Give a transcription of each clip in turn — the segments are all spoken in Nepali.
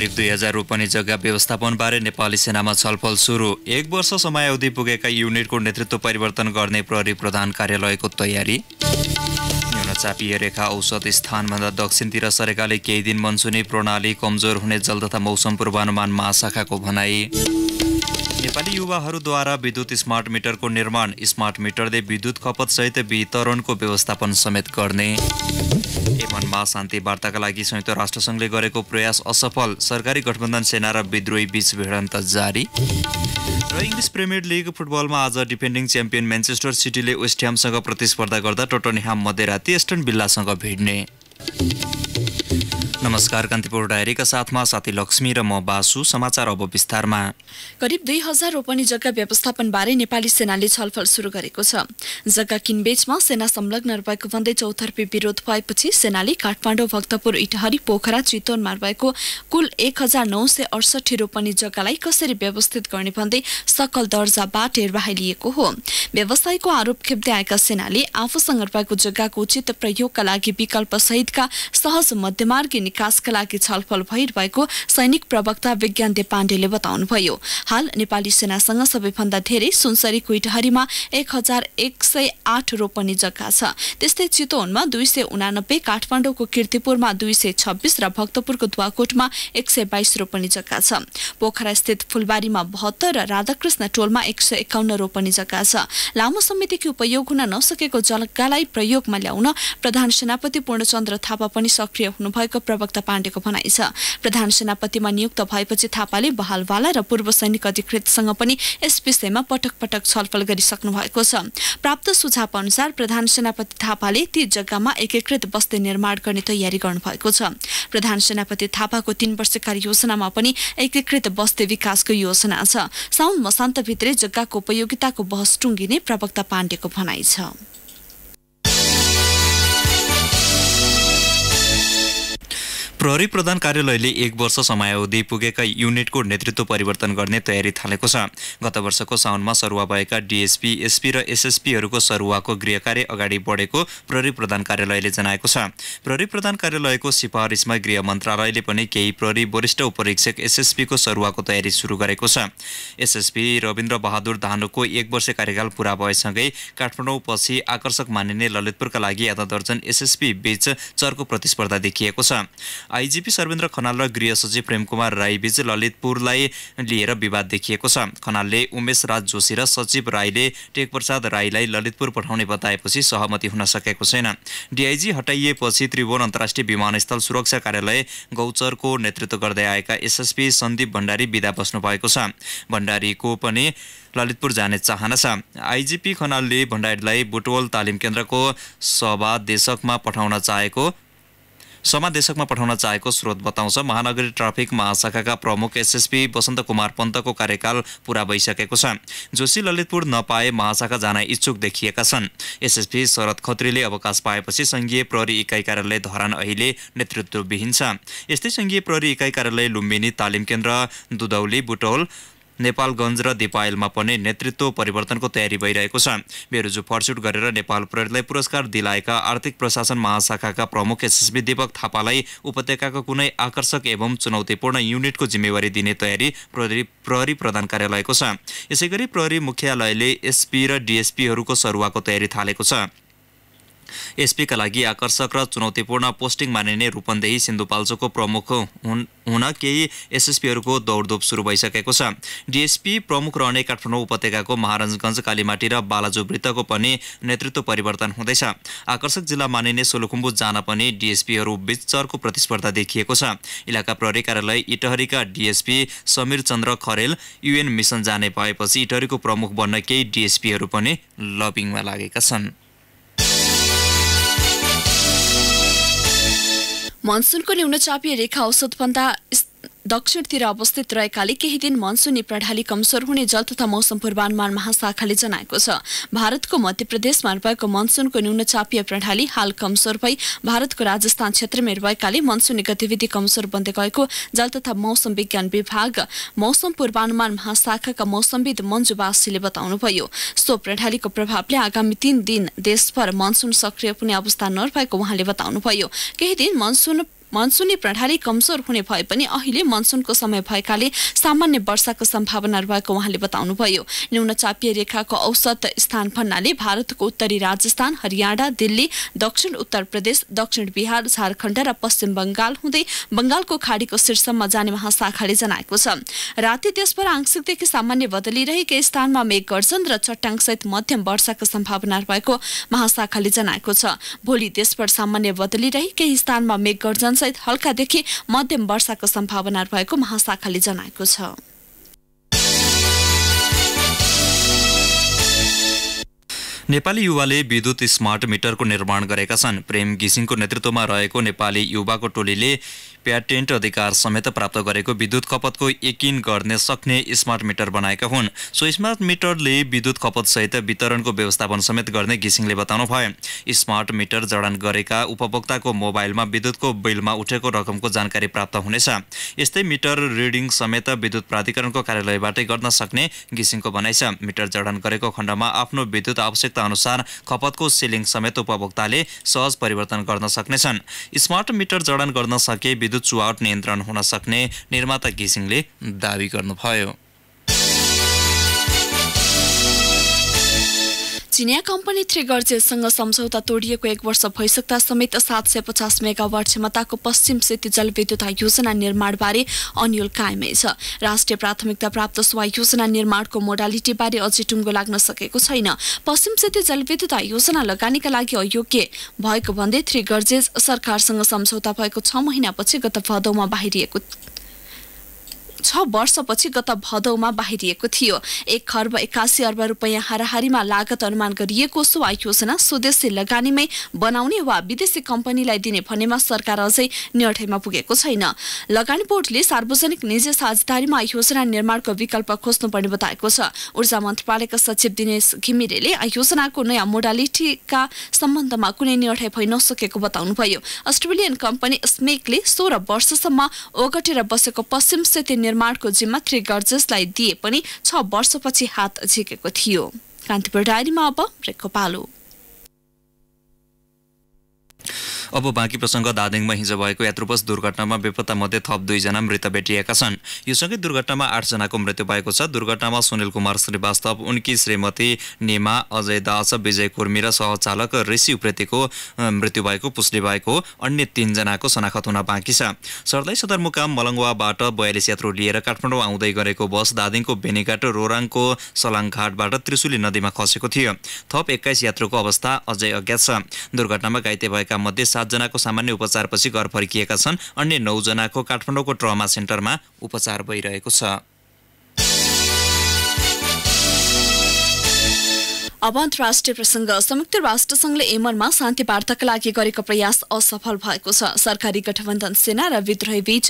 करिब दुई हजार रोपनी जग्गा व्यवस्थापनबारे नेपाली सेनामा छलफल सुरु एक वर्ष समय अवधि पुगेका युनिटको नेतृत्व परिवर्तन गर्ने प्रहरी प्रधान कार्यालयको तयारी चापीय रेखा औसत स्थानभन्दा दक्षिणतिर सरेकाले केही दिन मनसुनी प्रणाली कमजोर हुने जल तथा मौसम पूर्वानुमान महाशाखाको भनाई नेपाली युवाहरूद्वारा विद्युत स्मार्ट मिटरको निर्माण स्मार्ट मिटरले विद्युत खपत खपतसहित वितरणको व्यवस्थापन समेत गर्ने यमनमा शान्ति वार्ताका लागि संयुक्त राष्ट्रसङ्घले गरेको प्रयास असफल सरकारी गठबन्धन सेना र विद्रोही बीच भिडन्त जारी र इङ्ग्लिस प्रिमियर लिग फुटबलमा आज डिफेन्डिङ च्याम्पियन म्यान्चेस्टर सिटीले वेस्टह्यामसँग प्रतिस्पर्धा गर्दा टोटनह्याम मध्यराती एस्टन बिल्लासँग भिड्ने नमस्कार कान्तिपुर डायरीका साथमा साथी लक्ष्मी र म बासु समाचार अब विस्तारमा करिब दुई हजार रोपनी जग्गा व्यवस्थापनबारे नेपाली सेनाले छलफल सुरु गरेको छ जग्गा किनबेचमा सेना संलग्न रहेको भन्दै चौतर्फी विरोध भएपछि सेनाले काठमाडौँ भक्तपुर इटहरी पोखरा चितवनमा रहेको कुल एक हजार नौ सय अडसठी रोपनी जग्गालाई कसरी व्यवस्थित गर्ने भन्दै सकल दर्जाबाट हेरबाही लिएको हो व्यवसायको आरोप खेप्दै आएका सेनाले आफूसँग रहेको जग्गाको उचित प्रयोगका लागि विकल्प सहितका सहज मध्यमार्गी विकासका लागि छलफल भइरहेको सैनिक प्रवक्ता विज्ञान पाण्डेले बताउनुभयो हाल नेपाली सेनासँग सबैभन्दा धेरै सुनसरी कुइटहरीमा एक हजार एक सय आठ रोपनी जग्गा छ त्यस्तै चितवनमा दुई सय उनानब्बे काठमाडौँको किर्तिपुरमा दुई सय छब्बिस र भक्तपुरको दुवाकोटमा एक सय बाइस रोपनी जग्गा छ पोखरा स्थित फुलबारीमा बहत्तर र राधाकृष्ण टोलमा एक सय एकाउन्न रोपनी जग्गा छ लामो समयदेखि उपयोग हुन नसकेको जग्गालाई प्रयोगमा ल्याउन प्रधान सेनापति पूर्णचन्द्र थापा पनि सक्रिय हुनुभएको प्रवक्ता पाण्डेको भनाइ छ प्रधान सेनापतिमा नियुक्त भएपछि थापाले बहालवाला र पूर्व सैनिक अधिकृतसँग पनि यस विषयमा पटक पटक छलफल गरिसक्नु भएको छ प्राप्त सुझाव अनुसार प्रधान सेनापति थापाले ती जग्गामा एकीकृत बस्ती निर्माण गर्ने तयारी गर्नुभएको छ प्रधान सेनापति थापाको तीन वर्ष कार्ययोजनामा पनि एकीकृत बस्ती विकासको योजना छ साउन मसान्तभित्रै जग्गाको उपयोगिताको बहस टुङ्गिने प्रवक्ता पाण्डेको भनाइ छ प्रहरी प्रधान कार्यालयले एक वर्ष समयावधि पुगेका युनिटको नेतृत्व परिवर्तन गर्ने तयारी थालेको छ गत वर्षको साउनमा सरुवा भएका डिएसपी एसपी र एसएसपीहरूको सरुवाको गृहकार्य अगाडि बढेको प्रहरी प्रधान कार्यालयले जनाएको छ प्रहरी प्रधान कार्यालयको सिफारिसमा गृह मन्त्रालयले पनि केही प्रहरी वरिष्ठ उपरीक्षक एसएसपीको सरुवाको तयारी सुरु गरेको छ एसएसपी रविन्द्र बहादुर धानुको एक वर्ष कार्यकाल पुरा भएसँगै काठमाडौँपछि आकर्षक मानिने ललितपुरका लागि आधा दर्जन एसएसपी बीच चर्को प्रतिस्पर्धा देखिएको छ आइजिपी सर्वेन्द्र खनाल र गृह सचिव कुमार राईबीच ललितपुरलाई लिएर विवाद देखिएको छ खनालले उमेश राज जोशी र सचिव राईले टेकप्रसाद राईलाई ललितपुर पठाउने बताएपछि सहमति हुन सकेको छैन डिआइजी हटाइएपछि त्रिभुवन अन्तर्राष्ट्रिय विमानस्थल सुरक्षा कार्यालय गौचरको नेतृत्व गर्दै आएका एसएसपी सन्दीप भण्डारी विदा बस्नु भएको छ भण्डारीको पनि ललितपुर जाने चाहना छ आइजिपी खनालले भण्डारीलाई बुटवल तालिम केन्द्रको सभादेशकमा पठाउन चाहेको समादेशकमा पठाउन चाहेको स्रोत बताउँछ महानगरी ट्राफिक महाशाखाका प्रमुख एसएसपी वसन्त कुमार पन्तको कार्यकाल पूरा भइसकेको छ जोशी ललितपुर नपाए महाशाखा जान इच्छुक देखिएका छन् एसएसपी शरद खत्रीले अवकाश पाएपछि सङ्घीय प्रहरी इकाइ कार्यालय धरान अहिले नेतृत्वविहीन छ यस्तै सङ्घीय प्रहरी इकाइ कार्यालय लुम्बिनी तालिम केन्द्र दुधौली बुटौल नेपालगञ्ज र दिपायलमा पनि नेतृत्व परिवर्तनको तयारी भइरहेको छ बेरुजु फर्सुट गरेर नेपाल प्रहरीलाई पुरस्कार दिलाएका आर्थिक प्रशासन महाशाखाका प्रमुख एसएसबी दीपक थापालाई उपत्यकाको कुनै आकर्षक एवं चुनौतीपूर्ण युनिटको जिम्मेवारी दिने तयारी प्रहरी प्रहरी प्रधान कार्यालयको छ यसैगरी प्रहरी मुख्यालयले एसपी र डिएसपीहरूको सरुवाको तयारी थालेको छ एसपीका लागि आकर्षक र चुनौतीपूर्ण पोस्टिङ मानिने रूपन्देही सिन्धुपाल्चोको प्रमुख हुन केही एसएसपीहरूको दौडधुप सुरु भइसकेको छ डिएसपी प्रमुख रहने काठमाडौँ उपत्यकाको महाराजगञ्ज कालीमाटी र बालाजु वृत्तको पनि नेतृत्व परिवर्तन हुँदैछ आकर्षक जिल्ला मानिने सोलुखुम्बु जान पनि डिएसपीहरू बीच चर्को प्रतिस्पर्धा देखिएको छ इलाका प्रहरी कार्यालय इटहरीका DSP Samir Chandra Kharel UN mission जाने भएपछि इटहरीको प्रमुख बन्न केही डिएसपीहरू पनि लबिङमा लागेका छन् मनसुनको न्यूनचापीय रेखा औसतभन्दा दक्षिणतिर अवस्थित रहेकाले केही दिन मनसुनी प्रणाली कमजोर हुने जल तथा मौसम पूर्वानुमान महाशाखाले जनाएको छ भारतको मध्य प्रदेशमा रहेको मनसुनको न्यून चापीय प्रणाली हाल कमजोर भई भारतको राजस्थान क्षेत्रमै रहेकाले मनसुनी गतिविधि कमजोर बन्दै गएको जल तथा मौसम विज्ञान विभाग मौसम पूर्वानुमान महाशाखाका मौसमविद मन्जु बासीले बताउनुभयो सो प्रणालीको प्रभावले आगामी तीन दिन देशभर मनसुन सक्रिय हुने अवस्था नरहेको उहाँले बताउनुभयो केही दिन मनसुन मनसुनी प्रणाली कमजोर हुने भए पनि अहिले मनसुनको समय भएकाले सामान्य वर्षाको सम्भावना रहेको उहाँले बताउनुभयो न्यून चापीय रेखाको औसत स्थान भन्नाले भारतको उत्तरी राजस्थान हरियाणा दिल्ली दक्षिण उत्तर प्रदेश दक्षिण बिहार झारखण्ड र पश्चिम बंगाल हुँदै बंगालको खाडीको शीर्षमा जाने महाशाखाले जनाएको छ राति त्यसबाट आंशिकदेखि सामान्य बदली रही केही स्थानमा मेघ गर्जन र चट्टाङसहित मध्यम वर्षाको सम्भावना रहेको महाशाखाले जनाएको छ भोलि देशभर सामान्य बदली रही केही स्थानमा मेघ गर्जन सहित हल्कादेखि मध्यम वर्षाको सम्भावना रहेको महाशाखाले जनाएको छ नेपाली युवाले विद्युत स्मार्ट मिटरको निर्माण गरेका छन् प्रेम घिसिङको नेतृत्वमा रहेको नेपाली युवाको टोलीले प्याटेन्ट अधिकार समेत प्राप्त गरेको विद्युत खपतको यकिन गर्ने सक्ने स्मार्ट मिटर बनाएका हुन् सो स्मार्ट मिटरले विद्युत खपतसहित वितरणको व्यवस्थापन समेत गर्ने घिसिङले बताउनु भयो स्मार्ट मिटर जडान गरेका उपभोक्ताको मोबाइलमा विद्युतको बिलमा उठेको रकमको जानकारी प्राप्त हुनेछ यस्तै मिटर रिडिङ समेत विद्युत प्राधिकरणको कार्यालयबाटै गर्न सक्ने घिसिङको भनाइ छ मिटर जडान गरेको खण्डमा आफ्नो विद्युत आवश्यकता आवश्यकता अनुसार खपतको सिलिङ समेत उपभोक्ताले सहज परिवर्तन गर्न सक्नेछन् स्मार्ट मिटर जडान गर्न सके विद्युत चुहावट नियन्त्रण हुन सक्ने निर्माता घिसिङले दावी गर्नुभयो चिनिया कम्पनी थ्रेगर्जेसँग सम्झौता तोडिएको एक वर्ष भइसक्दा समेत सात सय पचास मेगावाट क्षमताको पश्चिम सेती जलविद्युत योजना निर्माणबारे अन्यल कायमै छ राष्ट्रिय प्राथमिकता प्राप्त सुवा योजना निर्माणको मोडालिटीबारे अझै टुङ्गो लाग्न सकेको छैन पश्चिम सेती जलविद्युत योजना लगानीका लागि अयोग्य भएको भन्दै गर्जेज सरकारसँग सम्झौता भएको छ महिनापछि गत भदौमा बाहिरिएको छ वर्षपछि गत भदौमा बाहिरिएको थियो एक खर्ब एक्कासी अर्ब रुपियाँ हाराहारीमा लागत अनुमान गरिएको सो योजना स्वदेशी लगानीमै बनाउने वा विदेशी कम्पनीलाई दिने भन्नेमा सरकार अझै निर्णयमा पुगेको छैन लगानी बोर्डले सार्वजनिक निजी साझेदारीमा आयोजना निर्माणको विकल्प खोज्नुपर्ने बताएको छ ऊर्जा मन्त्रालयका सचिव दिनेश घिमिरेले आयोजनाको नयाँ मोडालिटीका सम्बन्धमा कुनै निर्णय भइ नसकेको बताउनुभयो अस्ट्रेलियन कम्पनी स्मेकले सोह्र वर्षसम्म ओगटेर बसेको पश्चिम सेती निर्माणको जिम्मा गर्जेसलाई दिए पनि छ वर्षपछि हात झिकेको थियो कान्तिपुर डायरीमा अब ब्रेकको पालो अब बाँकी प्रसङ्ग दादिङमा हिजो भएको यात्रुपस दुर्घटनामा बेपत्ता मध्ये थप दुईजना मृत भेटिएका छन् यो सँगै दुर्घटनामा आठजनाको मृत्यु भएको छ दुर्घटनामा सुनिल कुमार श्रीवास्तव उनकी श्रीमती नेमा अजय दास विजय कुर्मी र सहचालक ऋषि उप्रेतीको मृत्यु भएको पुष्टि भएको अन्य तिनजनाको शनाखत हुन बाँकी छ सर्दै सदरमुकाम मलङ्गवाबाट बयालिस यात्रु लिएर काठमाडौँ आउँदै गरेको बस दादिङको बेनीघाट रोराङको सलाङघाटबाट त्रिशुली नदीमा खसेको थियो थप एक्काइस यात्रुको अवस्था अझै अज्ञात छ दुर्घटनामा घाइते भएका मध्ये सातजनाको सामान्य उपचारपछि घर फर्किएका छन् अन्य नौजनाको काठमाडौँको ट्रमा सेन्टरमा उपचार भइरहेको छ अब अन्तर्राष्ट्रिय प्रसङ्ग संयुक्त राष्ट्रसङ्घले संघले यमनमा शान्ति वार्ताका लागि गरेको प्रयास असफल भएको छ सरकारी गठबन्धन सेना र विद्रोही बीच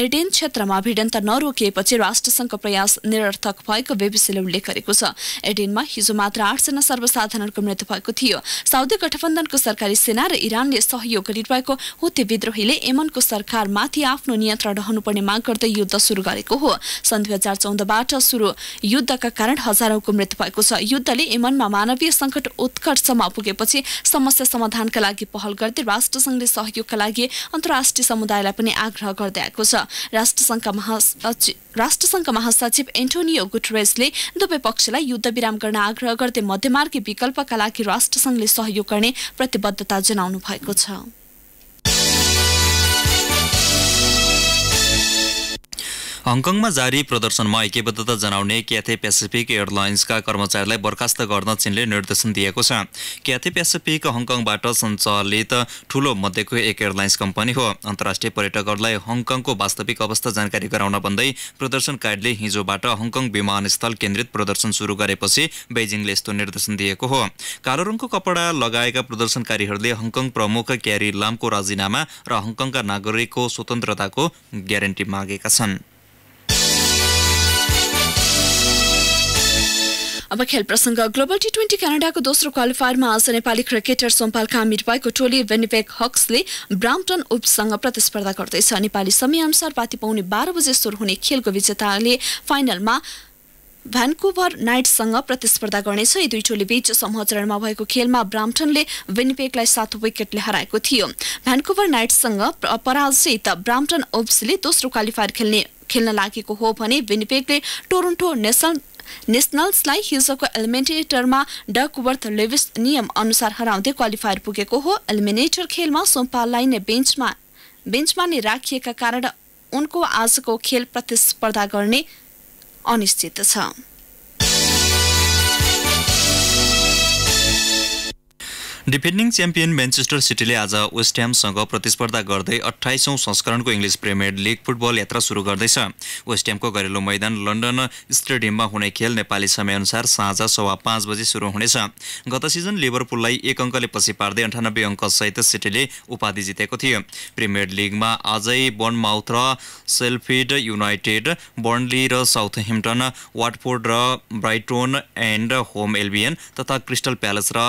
एडेन क्षेत्रमा भिडन्त नरोकिएपछि राष्ट्रसङ्घको प्रयास निरर्थक भएको बेबिसीले उल्लेख गरेको छ एडेनमा हिजो मात्र आठजना सर्वसाधारणको मृत्यु भएको थियो साउदी गठबन्धनको सरकारी सेना र इरानले सहयोग गरिरहेको हुते विद्रोहीले यमनको सरकारमाथि आफ्नो नियन्त्रण रहनुपर्ने माग गर्दै युद्ध सुरु गरेको हो सन् दुई हजार चौधबाट सुरु युद्धका कारण हजारौंको मृत्यु भएको छ युद्धले एमनमा देशमा मानवीय सङ्कट उत्कर्षमा पुगेपछि समस्या समाधानका लागि पहल गर्दै राष्ट्रसङ्घले सहयोगका लागि अन्तर्राष्ट्रिय समुदायलाई पनि आग्रह गर्दै आएको छ राष्ट्रसङ्घका महासचिव राष्ट्रसङ्घका महासचिव एन्टोनियो गुटरेजले दुवै पक्षलाई युद्धविराम गर्न आग्रह गर्दै मध्यमार्गी विकल्पका लागि राष्ट्रसङ्घले सहयोग गर्ने प्रतिबद्धता जनाउनु भएको छ हङकङमा जारी प्रदर्शनमा ऐक्यबद्धता जनाउने क्याथे पेसिफिक एयरलाइन्सका कर्मचारीलाई बर्खास्त गर्न चीनले निर्देशन दिएको छ क्याथे पेसिफिक हङकङबाट सञ्चालित ठुलो मध्येको एक एयरलाइन्स कम्पनी हो अन्तर्राष्ट्रिय पर्यटकहरूलाई हङकङको वास्तविक अवस्था जानकारी गराउन भन्दै प्रदर्शनकारीले हिजोबाट हङकङ विमानस्थल केन्द्रित प्रदर्शन सुरु गरेपछि बेजिङले यस्तो निर्देशन दिएको हो कालो रङको कपडा लगाएका प्रदर्शनकारीहरूले हङकङ प्रमुख क्यारी लामको राजीनामा र हङकङका नागरिकको स्वतन्त्रताको ग्यारेन्टी मागेका छन् अब खेल प्रसङ्ग ग्लोबल टी ट्वेन्टी क्यानाडाको दोस्रो क्वालिफायरमा आज नेपाली क्रिकेटर सोमपाल कामिर भएको टोली बेनिपेक हक्सले ब्राम्टन उप्ससँग प्रतिस्पर्धा गर्दैछ नेपाली समयअनुसार पाती पाउने बाह्र बजे सुरु हुने खेलको विजेताले फाइनलमा भ्यानकुभर नाइट्ससँग प्रतिस्पर्धा गर्नेछ यी दुई टोलीबीच समूह चरणमा भएको खेलमा ब्राम्टनले विनिपेकलाई सात विकेटले हराएको थियो भ्यानकुभर नाइट्ससँग पराजित ब्राम्टन ओब्सले दोस्रो क्वालिफायर खेल्ने खेल्न लागेको हो भने विनिपेकले टोरन्टो नेसनल नेसनल्सलाई हिजोको एलिमिनेटरमा डकवर्थ लेभिस नियम अनुसार हराउँदै क्वालिफायर पुगेको हो एलिमिनेटर खेलमा सोमपाललाई नै बेन्चमा बेन्चमा नै राखिएका कारण उनको आजको खेल प्रतिस्पर्धा गर्ने अनिश्चित छ डिफेन्डिङ च्याम्पियन म्यान्चेस्टर सिटीले आज वेस्टह्यामसँग प्रतिस्पर्धा गर्दै अठाइसौँ संस्करणको इङ्ग्लिस प्रिमियर लिग फुटबल यात्रा सुरु गर्दैछ वेस्टह्यामको घरेलु मैदान लन्डन स्टेडियममा हुने खेल नेपाली समयअनुसार साँझ सवा पाँच बजी सुरु हुनेछ गत सिजन लिभरपुललाई एक अङ्कले पछि पार्दै अन्ठानब्बे अङ्कसहित सिटीले उपाधि जितेको थियो प्रिमियर लिगमा आजै बर्नमाउथ र सेल्फिड युनाइटेड बर्नली र साउथ हेम्पटन वाटफोर्ड र ब्राइटोन एन्ड होम एल्बियन तथा क्रिस्टल प्यालेस र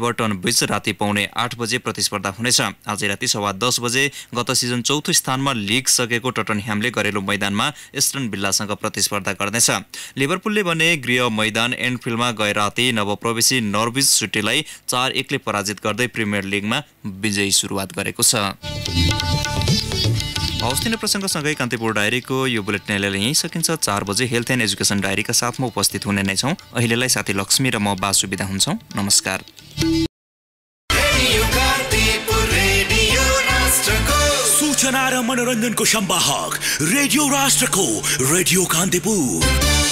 एभर्टन बीच राति पाउने आठ बजे प्रतिस्पर्धा हुनेछ आज राति सवा दस बजे गत सिजन चौथो स्थानमा लिग सकेको टटनह्यामले घरेलु मैदानमा इस्टर्न बिल्लासँग प्रतिस्पर्धा गर्नेछ लिभरपुलले भने गृह मैदान एन्डफिल्डमा गए राति नवप्रवेशी नर्विज सुटीलाई चार एकले पराजित गर्दै प्रिमियर लिगमा विजयी सुरुवात गरेको छ हौस्तिने प्रसङ्गसँगै कान्तिपुर डायरीको यो बुलेटिनले यहीँ सकिन्छ चार बजे हेल्थ एन्ड एजुकेसन डायरीका साथमा उपस्थित हुने नै छौँ अहिलेलाई साथी लक्ष्मी र म बासुविधा हुन्छौँ नमस्कार सुना रहा मनोरंजन को शंबाहक रेडियो राष्ट्र को रेडियो कांतिपुर